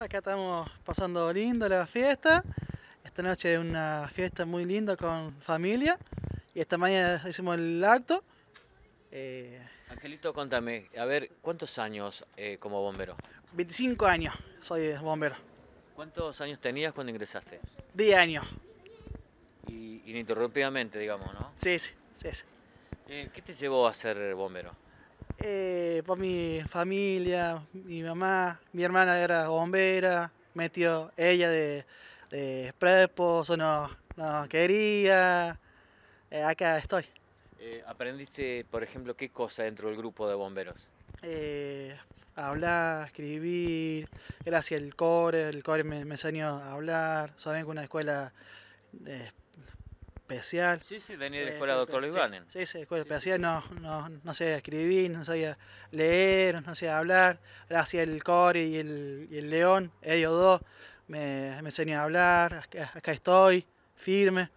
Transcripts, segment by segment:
Acá estamos pasando lindo la fiesta. Esta noche es una fiesta muy linda con familia. Y esta mañana hicimos el acto. Eh, Angelito, contame, a ver, ¿cuántos años eh, como bombero? 25 años soy bombero. ¿Cuántos años tenías cuando ingresaste? 10 años. Y ininterrumpidamente, digamos, ¿no? Sí, sí, sí. Eh, ¿Qué te llevó a ser bombero? Eh, por pues mi familia, mi mamá, mi hermana era bombera, metió ella de, de no, quería. Eh, acá estoy. Eh, ¿Aprendiste, por ejemplo, qué cosa dentro del grupo de bomberos? Eh, hablar, escribir, gracias al core, el core me, me enseñó a hablar, saben que una escuela eh, especial. Sí, sí, venía de eh, escuela doctor Libanen. Sí, sí, escuela especial, No, no, no sabía escribir, no sabía leer, no sabía hablar. Gracias el Core y el, y el León, ellos dos, me, me enseñó a hablar, acá, estoy, firme.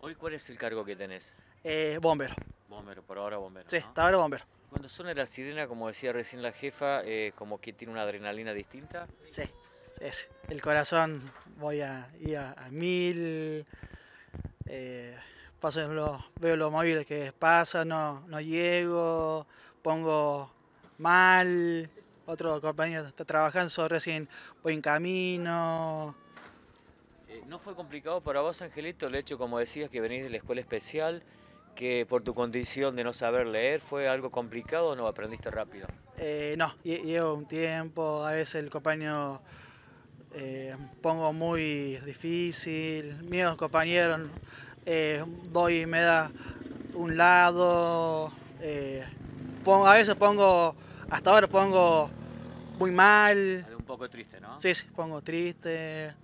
¿Hoy cuál es el cargo que tenés? Eh, bombero. Bombero, por ahora bombero. Sí, hasta ahora bombero. Cuando suena la sirena, como decía recién la jefa, eh, como que tiene una adrenalina distinta. Sí, es, el corazón voy a ir a mil, eh, veo los móviles que pasan, no, no llego, pongo mal, otro compañero está trabajando, recién voy en camino. Eh, ¿No fue complicado para vos, Angelito, el hecho, como decías, que venís de la escuela especial, que por tu condición de no saber leer, fue algo complicado o no aprendiste rápido? Eh, no, llevo un tiempo, a veces el compañero pongo muy difícil, miedos compañeros, eh, doy me da un lado, eh, pongo, a veces pongo, hasta ahora pongo muy mal. Un poco triste, ¿no? Sí, sí, pongo triste.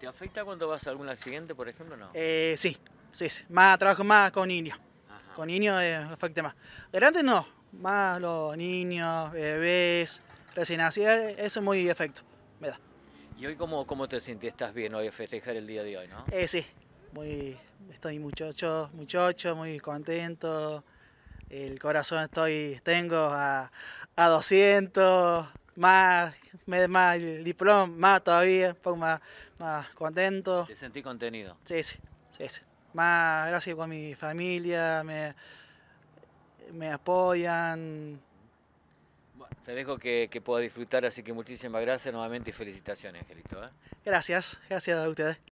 ¿Te afecta cuando vas a algún accidente, por ejemplo, no? Eh, sí, sí, más trabajo más con niños, con niños afecta más. Grandes no, más los niños, bebés, recién nacidos, eso es muy efecto, me da. ¿Y hoy cómo, cómo te sentí ¿Estás bien hoy a festejar el día de hoy, no? Eh, sí, muy, estoy muchacho, muchacho, muy contento. El corazón estoy, tengo a, 200, más, más el diploma, más todavía, un poco más, más contento. ¿Te sentí contenido? Sí, sí, sí, sí. Más gracias con mi familia, me, me apoyan, te dejo que, pueda disfrutar, así que muchísimas gracias nuevamente y felicitaciones, Angelito. ¿eh? Gracias, gracias a ustedes.